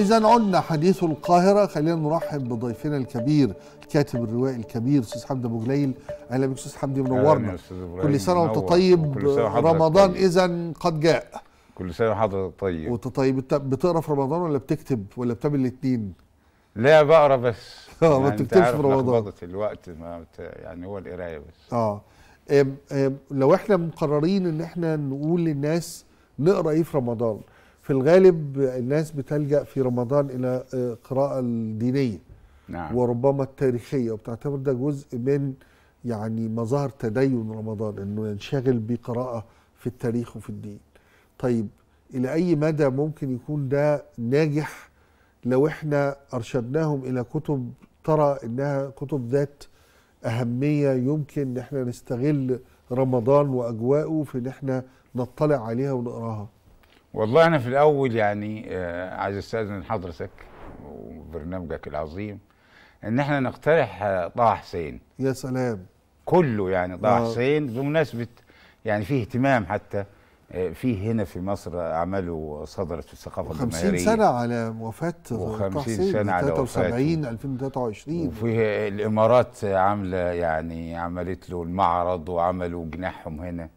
إذا عدنا حديث القاهرة خلينا نرحب بضيفنا الكبير الكاتب الروائي الكبير أستاذ حمدي أبو جليل أهلا بك أستاذ حمدي منورنا كل سنة وأنت طيب رمضان طيب. إذا قد جاء كل سنة وحضرتك طيب وأنت طيب بتقرا في رمضان ولا بتكتب ولا بتعمل الاثنين؟ لا بقرا بس اه ما يعني بتكتبش في رمضان الوقت ما يعني هو القراية بس اه لو احنا مقررين ان احنا نقول للناس نقرا ايه في رمضان في الغالب الناس بتلجأ في رمضان إلى آه، قراءة الدينية نعم. وربما التاريخية وبتعتبر ده جزء من يعني مظاهر تدين رمضان أنه ينشغل بقراءة في التاريخ وفي الدين طيب إلى أي مدى ممكن يكون ده ناجح لو إحنا أرشدناهم إلى كتب ترى أنها كتب ذات أهمية يمكن إن إحنا نستغل رمضان وأجواءه في إن إحنا نطلع عليها ونقراها والله انا في الاول يعني آه، عايز استاذن حضرتك وبرنامجك العظيم ان احنا نقترح آه، طه حسين يا سلام كله يعني طه آه. حسين بمناسبه يعني في اهتمام حتى في هنا في مصر اعماله صدرت في الثقافه الجماهيريه 50 سنه على وفاه طه حسين سنه على 73 2023 وفي الامارات عامله يعني عملت له المعرض وعملوا جناحهم هنا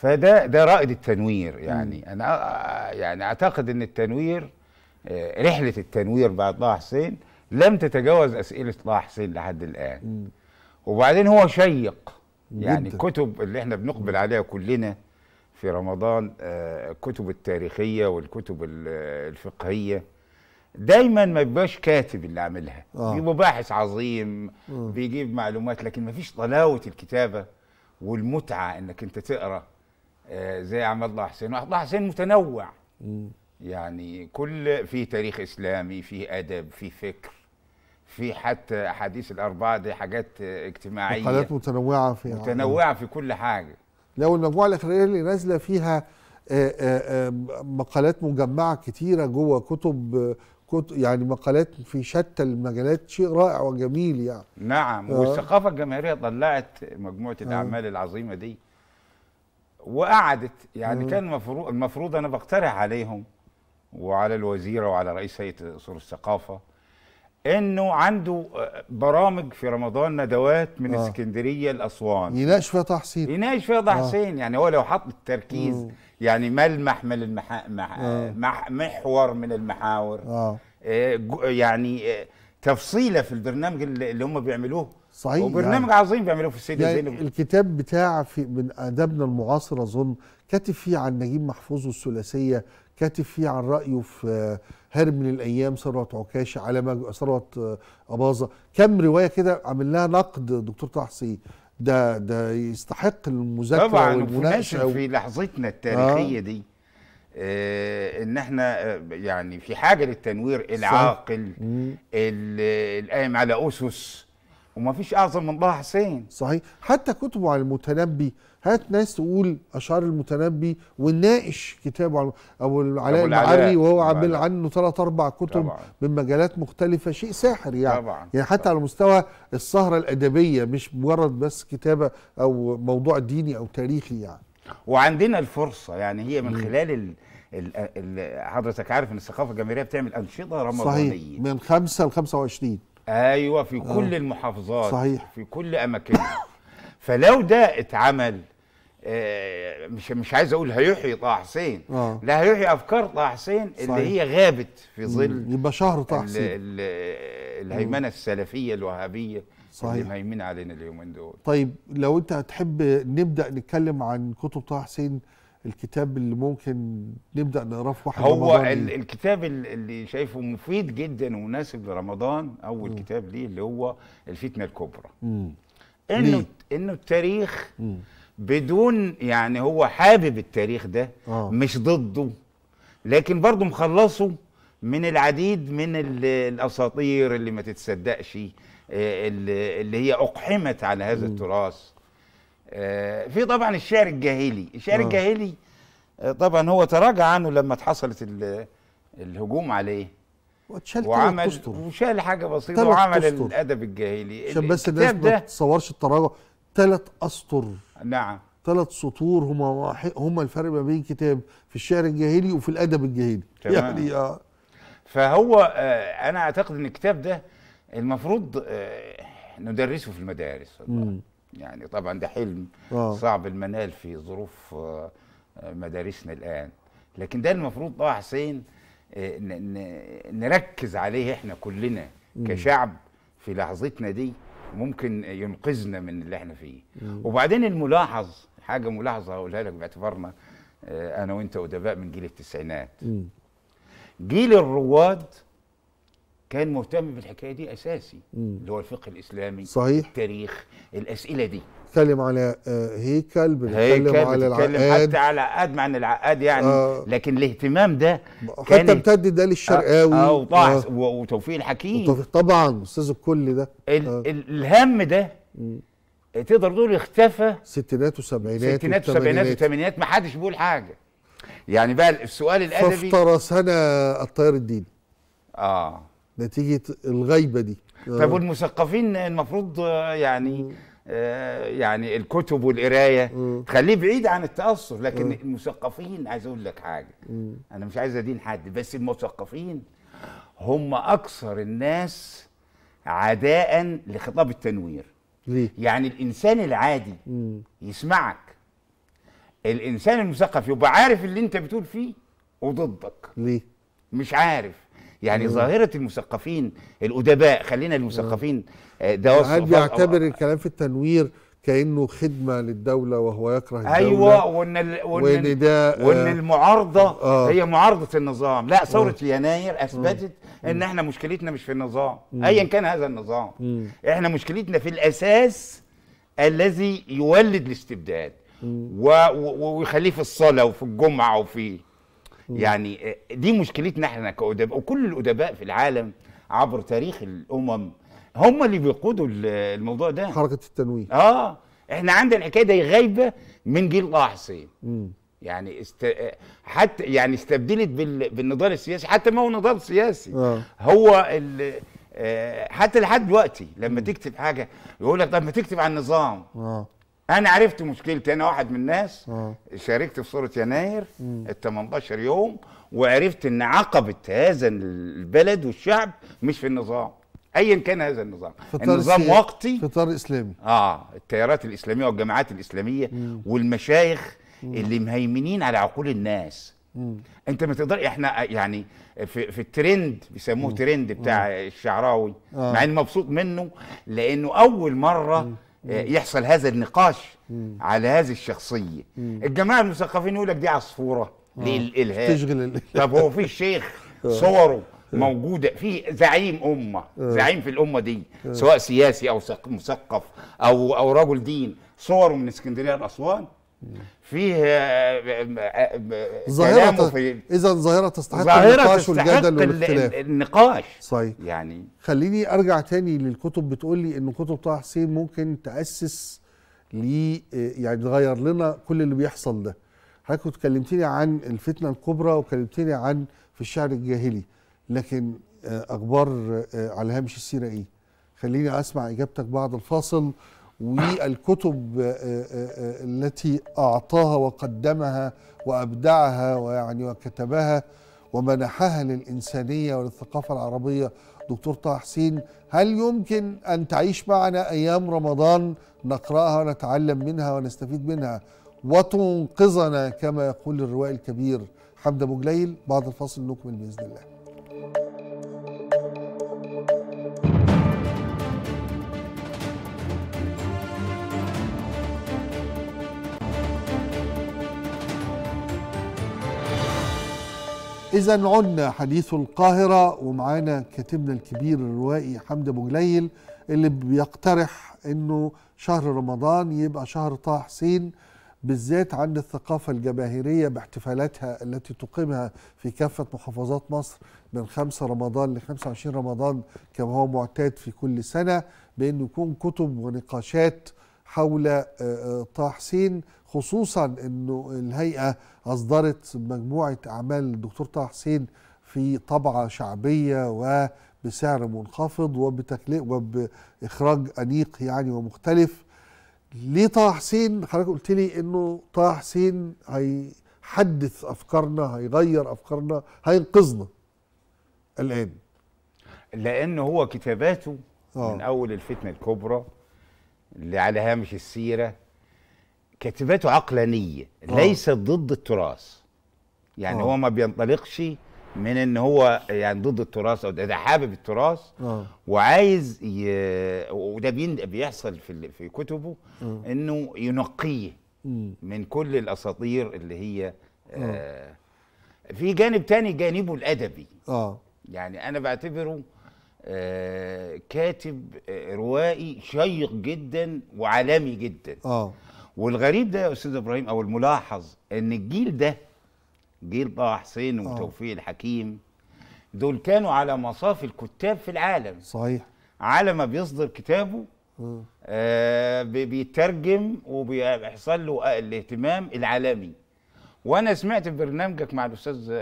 فده ده رائد التنوير يعني م. انا يعني اعتقد ان التنوير آه، رحله التنوير بعد طه حسين لم تتجاوز اسئله طه حسين لحد الان م. وبعدين هو شيق يعني جدا. الكتب اللي احنا بنقبل عليها كلنا في رمضان آه، الكتب التاريخيه والكتب الفقهيه دايما ما بيبقاش كاتب اللي عاملها آه. بيبقى باحث عظيم آه. بيجيب معلومات لكن ما فيش طلاوه الكتابه والمتعه انك انت تقرا آه، زي عماد الله حسين عماد الله حسين متنوع يعني كل في تاريخ اسلامي في ادب في فكر في حتى احاديث الاربعه دي حاجات اجتماعيه مقالات متنوعه في يعني. متنوعه في كل حاجه لو المجموعه الاخيره اللي نازله فيها آه، آه، مقالات مجمعه كتيره جوه كتب يعني مقالات في شتى المجالات شيء رائع وجميل يعني نعم والثقافه الجماهيريه طلعت مجموعه الاعمال العظيمه دي وقعدت يعني مم. كان المفروض المفروض انا بقترح عليهم وعلى الوزيره وعلى رئيس هيئه اصول الثقافه انه عنده برامج في رمضان ندوات من آه. اسكندريه لاسوان يناقش فيها طه حسين يناقش فيها طه حسين آه. يعني هو لو حط التركيز مم. يعني ملمح من المح... مح... آه. مح... محور من المحاور آه. آه يعني آه تفصيله في البرنامج اللي هم بيعملوه صحيح وبرنامج يعني عظيم بيعملوه في السيد يعني الكتاب بتاع في من ادبنا المعاصر اظن كاتب فيه عن نجيب محفوظ والثلاثيه كاتب فيه عن رايه في هرب من الايام ثروت عكاشة على ثروت اباظه كم روايه كده عامل لها نقد دكتور طحسي ده ده يستحق المذاكره طبعا في لحظتنا التاريخيه آه. دي آه ان احنا آه، يعني في حاجه للتنوير العاقل القائم على اسس وما فيش اعظم من طه حسين صحيح حتى كتبه عن المتنبي هات ناس تقول اشعار المتنبي وناقش كتابه عن ابو علاء المعري وهو عامل عنه ثلاث اربع كتب طبعا. من مجالات مختلفه شيء ساحر يعني طبعا. يعني حتى طبعا. على مستوى السهره الادبيه مش مجرد بس كتابه او موضوع ديني او تاريخي يعني وعندنا الفرصه يعني هي من خلال ال... حضرتك عارف ان الثقافه الجماهيريه بتعمل انشطه رمضانيه صحيح من 5 ل 25 ايوه في آه. كل آه. المحافظات صحيح في كل اماكنها فلو ده اتعمل آه مش مش عايز اقول هيحيي طه حسين آه. لا هيحيي افكار طه حسين صحيح. اللي هي غابت في ظل يبقى شهر طه حسين الهيمنه السلفيه الوهابيه صحيح اللي مهيمنه علينا اليومين دول طيب لو انت هتحب نبدا نتكلم عن كتب طه حسين الكتاب اللي ممكن نبدا نقراه في واحد هو رمضان الكتاب اللي شايفه مفيد جدا ومناسب لرمضان اول م. كتاب ليه اللي هو الفتنه الكبرى م. انه ليه؟ انه التاريخ م. بدون يعني هو حابب التاريخ ده آه. مش ضده لكن برضه مخلصه من العديد من الاساطير اللي ما تتصدقش آه، اللي هي اقحمت على هذا التراث آه، في طبعا الشعر الجاهلي الشعر آه. الجاهلي آه، طبعا هو تراجع عنه لما اتحصلت الهجوم عليه واتشال وعمل وشال حاجه بسيطه وعمل أسطر. الادب الجاهلي عشان بس الناس ما تتصورش التراجع ثلاث اسطر نعم ثلاث سطور هما هما الفرق ما بين كتاب في الشعر الجاهلي وفي الادب الجاهلي تمام. يعني آه فهو آه انا اعتقد ان الكتاب ده المفروض آه ندرسه في المدارس والله. يعني طبعا ده حلم أوه. صعب المنال في ظروف آه، آه، مدارسنا الان لكن ده المفروض طه اه حسين نركز عليه احنا كلنا كشعب في لحظتنا دي ممكن ينقذنا من اللي احنا فيه وبعدين الملاحظ حاجه ملاحظه هقولها لك باعتبارنا انا وانت ادباء من جيل التسعينات جيل الرواد كان مهتم بالحكايه دي اساسي اللي هو الفقه الاسلامي صحيح التاريخ الاسئله دي بنتكلم على آه، هيكل بنتكلم على العقاد حتى على عقاد مع ان العقاد يعني آه لكن الاهتمام ده كان حتى امتد ده للشرقاوي اه, آه وطه آه وتوفيق الحكيم طبعا استاذ الكل ده آه الهم ده تقدر تقول اختفى ستينات وسبعينات ستينات وسبعينات وثمانينات ما حدش بيقول حاجه يعني بقى السؤال الادبي فافترسنا الطيار الديني اه نتيجه الغيبه دي آه. طب والمثقفين المفروض آه، يعني آه، يعني الكتب والقرايه تخليه بعيد عن التاثر لكن م. المثقفين عايز اقول لك حاجه م. انا مش عايز ادين حد بس المثقفين هم اكثر الناس عداء لخطاب التنوير ليه؟ يعني الانسان العادي م. يسمعك الانسان المثقف يبقى عارف اللي انت بتقول فيه وضدك ليه مش عارف يعني مم. ظاهره المثقفين الادباء خلينا المثقفين آه، ده وصف يعتبر الكلام في التنوير كانه خدمه للدوله وهو يكره أيوة، الدوله ايوه وان الـ وان, وإن, ده وإن آه، المعارضه آه هي معارضه النظام لا ثوره آه يناير اثبتت آه ان احنا مشكلتنا مش في النظام ايا كان هذا النظام احنا مشكلتنا في الاساس الذي يولد الاستبداد ويخليه في الصلاه وفي الجمعه وفي يعني آه، دي مشكلتنا احنا كأدباء وكل الأدباء في العالم عبر تاريخ الأمم هم اللي بيقودوا الموضوع ده حركة التنويه اه احنا عندنا الحكاية دي غايبة من جيل طه حسين يعني است... آه، حتى يعني استبدلت بال... بالنضال السياسي حتى ما هو نضال سياسي آه. هو ال... آه حتى لحد دلوقتي لما م. تكتب حاجه يقول لك طب ما تكتب عن النظام آه. انا عرفت مشكلتي انا واحد من الناس آه. شاركت في صوره يناير ال 18 يوم وعرفت ان عقبه هذا البلد والشعب مش في النظام ايا كان هذا النظام النظام وقتي في اطار اسلامي اه التيارات الاسلاميه والجماعات الاسلاميه مم. والمشايخ مم. اللي مهيمنين على عقول الناس مم. انت ما تقدر احنا يعني في, في الترند بيسموه ترند بتاع الشعراوي آه. مع اني مبسوط منه لانه اول مره مم. آه، يحصل هذا النقاش على هذه الشخصيه الجماعه المثقفين يقول لك دي عصفوره آه. للالهام تشغل طب هو في شيخ آه. صوره موجوده في زعيم امه زعيم في الامه دي سواء سياسي او مثقف او او رجل دين صوره من اسكندريه لاسوان فيه آه، آه، ظاهرة آه، في اذا ظاهرة تستحق ظاهرة النقاش والجدل والاختلاف النقاش صحيح يعني خليني ارجع تاني للكتب بتقول لي ان كتب طه حسين ممكن تاسس لي يعني تغير لنا كل اللي بيحصل ده حضرتك كنت كلمتني عن الفتنة الكبرى وكلمتني عن في الشعر الجاهلي لكن اخبار على هامش السيرة ايه خليني اسمع اجابتك بعد الفاصل والكتب آه، آه، آه، التي أعطاها وقدمها وأبدعها ويعني وكتبها ومنحها للإنسانية وللثقافة العربية دكتور طه حسين هل يمكن أن تعيش معنا أيام رمضان نقرأها ونتعلم منها ونستفيد منها وتنقذنا كما يقول الروائي الكبير حمد أبو جليل بعد الفاصل نكمل بإذن الله إذا عدنا حديث القاهرة ومعانا كاتبنا الكبير الروائي حمد أبو جليل اللي بيقترح إنه شهر رمضان يبقى شهر طه حسين بالذات عند الثقافة الجماهيرية باحتفالاتها التي تقيمها في كافة محافظات مصر من 5 رمضان ل 25 رمضان كما هو معتاد في كل سنة بأنه يكون كتب ونقاشات حول طه آه، آه، حسين خصوصا انه الهيئه اصدرت مجموعه اعمال الدكتور طه حسين في طبعه شعبيه وبسعر منخفض وبتكلفه وباخراج انيق يعني ومختلف ليه طه حسين حضرتك قلت لي انه طه حسين هيحدث افكارنا هيغير افكارنا هينقذنا الان لان هو كتاباته آه. من اول الفتنه الكبرى اللي على هامش السيره كاتباته عقلانيه آه. ليست ضد التراث يعني أوه. هو ما بينطلقش من ان هو يعني ضد التراث او ده حابب التراث أوه. وعايز ي... وده بيحصل في ال... في كتبه أوه. انه ينقيه من كل الاساطير اللي هي آ... آه، آه. في جانب تاني جانبه الادبي اه يعني انا بعتبره آه كاتب روائي شيق جدا وعالمي جدا اه والغريب ده يا استاذ ابراهيم او الملاحظ ان الجيل ده جيل طه حسين آه. وتوفيق الحكيم دول كانوا على مصاف الكتاب في العالم صحيح على ما بيصدر كتابه آه, آه، بيترجم وبيحصل له آه، الاهتمام العالمي وانا سمعت في برنامجك مع الاستاذ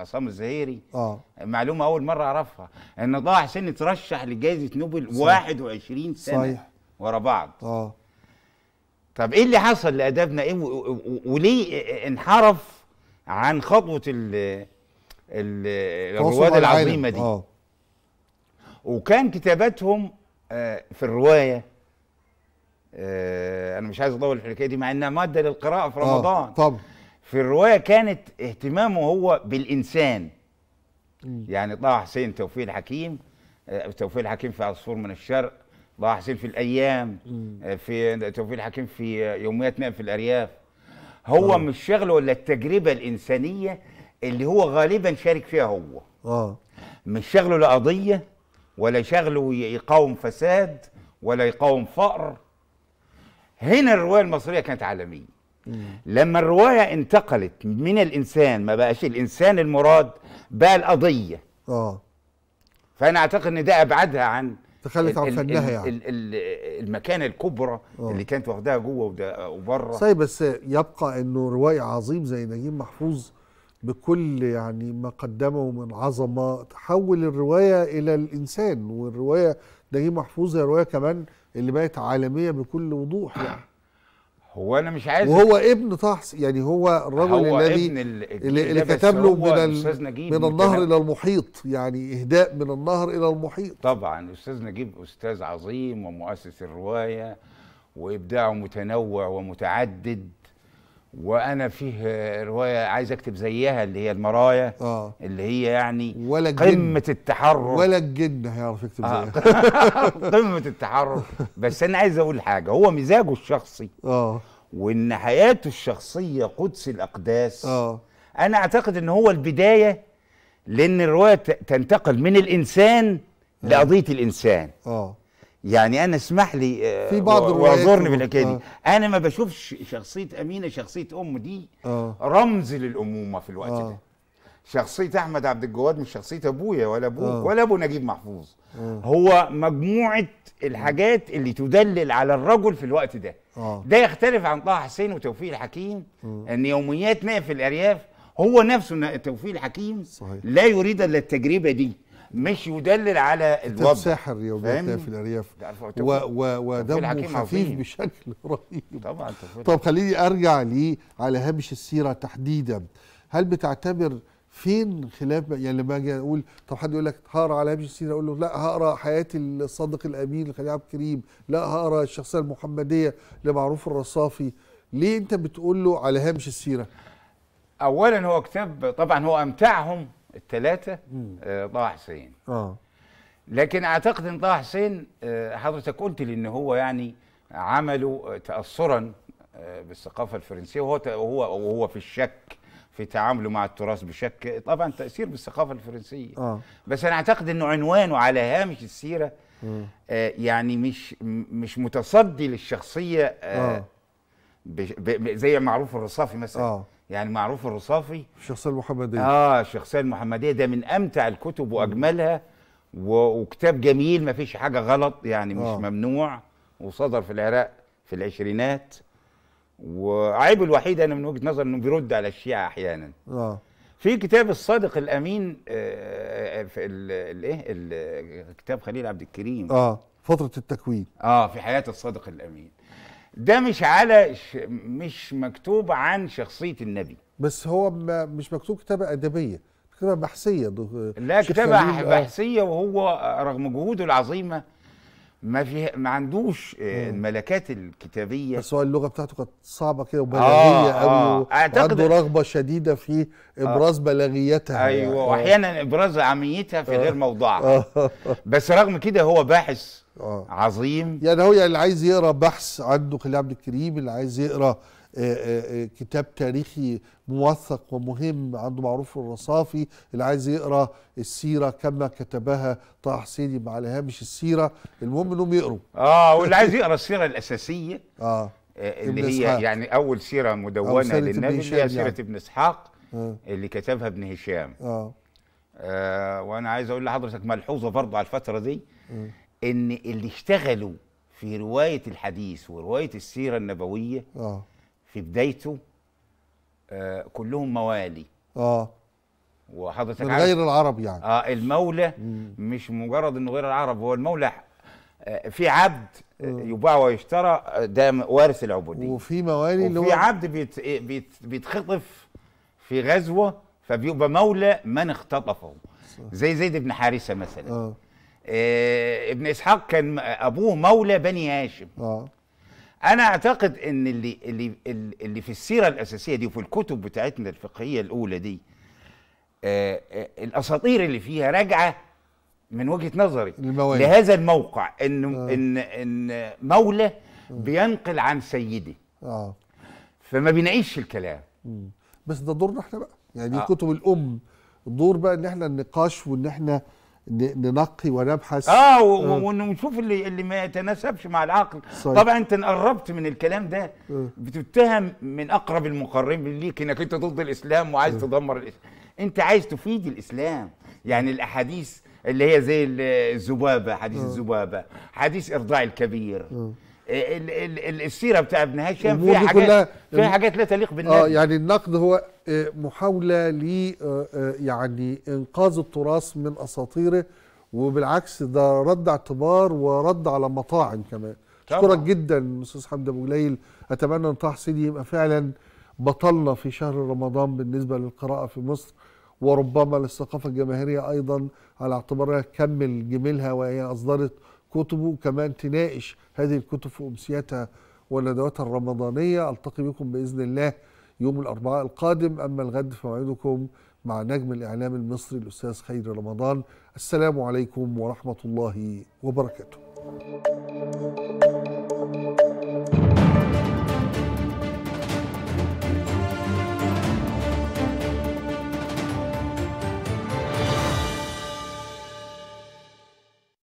عصام الزهيري اه معلومه اول مره اعرفها ان ضاع حسين اترشح لجائزه نوبل صحيح. 21 سنه صحيح ورا بعض اه طب ايه اللي حصل لادابنا ايه وليه انحرف عن خطوه ال ال الرواد العظيمه دي آه. وكان كتاباتهم آه، في الروايه آه، انا مش عايز اطول في الحكايه دي مع انها ماده للقراءه في آه، رمضان آه. طب في الروايه كانت اهتمامه هو بالانسان م. يعني طه حسين توفيق الحكيم توفيق الحكيم في عصفور من الشرق ضاع حسين في الايام آه، في توفيق الحكيم في يومياتنا في الارياف هو أوه. مش شغله ولا التجربه الانسانيه اللي هو غالبا شارك فيها هو اه مش شغله لا قضيه ولا شغله يقاوم فساد ولا يقاوم فقر هنا الروايه المصريه كانت عالميه لما الروايه انتقلت من الانسان ما بقاش الانسان المراد بقى القضيه اه فانا اعتقد ان ده ابعدها عن تخلت عن فنها يعني المكانه الكبرى أوه. اللي كانت واخداها جوه وبره صحيح بس يبقى انه روائي عظيم زي نجيب محفوظ بكل يعني ما قدمه من عظمه تحول الروايه الى الانسان والروايه نجيب محفوظ هي روايه كمان اللي بقت عالميه بكل وضوح يعني هو انا مش عايز وهو ابن طه يعني هو الرجل الذي اللي, اللي كتب له من من النهر الى المحيط يعني اهداء من النهر الى المحيط طبعا استاذ نجيب استاذ عظيم ومؤسس الروايه وابداعه متنوع ومتعدد وانا فيه روايه عايز اكتب زيها اللي هي المرايا آه. اللي هي يعني ولا قمه التحرر ولا الجن هيعرف يكتب آه. زيها قمه التحرر بس انا عايز اقول حاجه هو مزاجه الشخصي اه وان حياته الشخصيه قدس الاقداس اه انا اعتقد ان هو البدايه لان الروايه تنتقل من الانسان آه. لقضيه الانسان اه يعني انا اسمح لي آه، في بعض واعذرني بالحكايه دي آه. انا ما بشوفش شخصيه امينه شخصيه ام دي آه. رمز للامومه في الوقت آه. ده شخصيه احمد عبد الجواد مش شخصيه ابويا ولا ابوك آه. ولا ابو نجيب محفوظ آه. هو مجموعه الحاجات اللي تدلل على الرجل في الوقت ده آه. ده يختلف عن طه حسين وتوفيق الحكيم آه. ان يوميات نائب في الارياف هو نفسه توفيق الحكيم صحيح. لا يريد الا التجربه دي مش يدلل على الوضع ساحر يومياتنا في الارياف ودمه خفيف بشكل رهيب طبعا طب خليني ارجع لي على هامش السيره تحديدا هل بتعتبر فين خلاف يعني لما اجي اقول طب حد يقول لك هقرا على هامش السيره اقول له لا هقرا حياه الصادق الامين الخليل عبد الكريم لا هقرا الشخصيه المحمديه لمعروف الرصافي ليه انت بتقول له على هامش السيره اولا هو كتاب طبعا هو امتعهم الثلاثه آه، طه حسين اه لكن اعتقد ان طه حسين آه، حضرتك قلت لي ان هو يعني عمله تاثرا آه، بالثقافه الفرنسيه وهو وهو وهو في الشك في تعامله مع التراث بشك طبعا تاثير بالثقافه الفرنسيه آه. بس انا اعتقد انه عنوانه على هامش السيره آه يعني مش مش متصدي للشخصيه آه زي معروف الرصافي مثلا آه. يعني معروف الرصافي الشخصيه المحمديه اه الشخصيه المحمديه ده من امتع الكتب واجملها وكتاب جميل ما فيش حاجه غلط يعني مش آه. ممنوع وصدر في العراق في العشرينات وعيب الوحيد انا من وجهه نظر انه بيرد على الشيعه احيانا اه في كتاب الصادق الامين آه، آه، في الايه كتاب خليل عبد الكريم اه فتره التكوين اه في حياه الصادق الامين ده مش على ش... مش مكتوب عن شخصيه النبي بس هو ما مش مكتوب كتابه ادبيه كتابه بحثيه لا كتابه آه. بحثيه وهو رغم جهوده العظيمه ما في ما عندوش آه، آه. الملكات الكتابيه بس هو اللغه بتاعته كانت صعبه كده آه، وبلاغيه آه قوي آه عنده رغبه شديده في ابراز يعني. أيوة، آه بلاغيتها ايوه يعني. واحيانا ابراز عاميتها في آه غير موضوعها آه بس رغم كده هو باحث آه عظيم يعني هو يعني اللي عايز يقرا بحث عنده خليل عبد الكريم اللي عايز يقرا آه، آه، آه، كتاب تاريخي موثق ومهم عنده معروف الرصافي اللي عايز يقرا السيره كما كتبها طه حسيني مع الهامش السيره المهم انهم يقروا اه واللي عايز يقرا السيره الاساسيه اه اللي هي إسحاق. يعني اول سيره مدونه أو للنبي هي هي سيره يعني. ابن اسحاق آه. اللي كتبها ابن هشام آه. آه وانا عايز اقول لحضرتك ملحوظه برضه على الفتره دي آه. ان اللي اشتغلوا في روايه الحديث وروايه السيره النبويه آه. في بدايته آه، كلهم موالي اه وحضرتك من غير العرب يعني اه المولى مم. مش مجرد انه غير العرب هو المولى آه في عبد آه. يباع ويشترى آه، ده وارث العبوديه وفي موالي اللي هو وفي عبد بيت بيت بيتخطف في غزوه فبيبقى مولى من اختطفه زي زيد بن حارثه مثلا آه. اه ابن اسحاق كان ابوه مولى بني هاشم اه انا اعتقد ان اللي اللي اللي في السيره الاساسيه دي وفي الكتب بتاعتنا الفقهيه الاولى دي آآ آه، آآ آه، الاساطير اللي فيها راجعه من وجهه نظري الموائد. لهذا الموقع ان آه. ان ان مولى آه. بينقل عن سيده اه فما بنعيش الكلام بس ده دورنا احنا بقى يعني دي آه. كتب الام دور بقى ان احنا النقاش وان احنا ننقي ونبحث اه, آه. ونشوف اللي اللي ما يتناسبش مع العقل صحيح. طبعا انت قربت من الكلام ده آه. بتتهم من اقرب المقربين ليك انك انت ضد الاسلام وعايز آه. تدمر الاسلام انت عايز تفيد الاسلام يعني الاحاديث اللي هي زي الذبابه حديث الذبابه آه. حديث ارضاع الكبير آه. السيره بتاعت ابن هشام فيها حاجات فيها حاجات لا تليق بالنبي اه يعني النقد هو آه، محاوله ل آه، آه، يعني انقاذ التراث من اساطيره وبالعكس ده رد اعتبار ورد على مطاعن كمان اشكرك جدا استاذ حمد ابو ليل اتمنى ان طه حسين يبقى فعلا بطلنا في شهر رمضان بالنسبه للقراءه في مصر وربما للثقافه الجماهيريه ايضا على اعتبارها كمل جميلها وهي اصدرت كتبه كمان تناقش هذه الكتب في أمسيتها وندواتها الرمضانية ألتقي بكم بإذن الله يوم الأربعاء القادم أما الغد فموعدكم مع نجم الإعلام المصري الأستاذ خيري رمضان السلام عليكم ورحمة الله وبركاته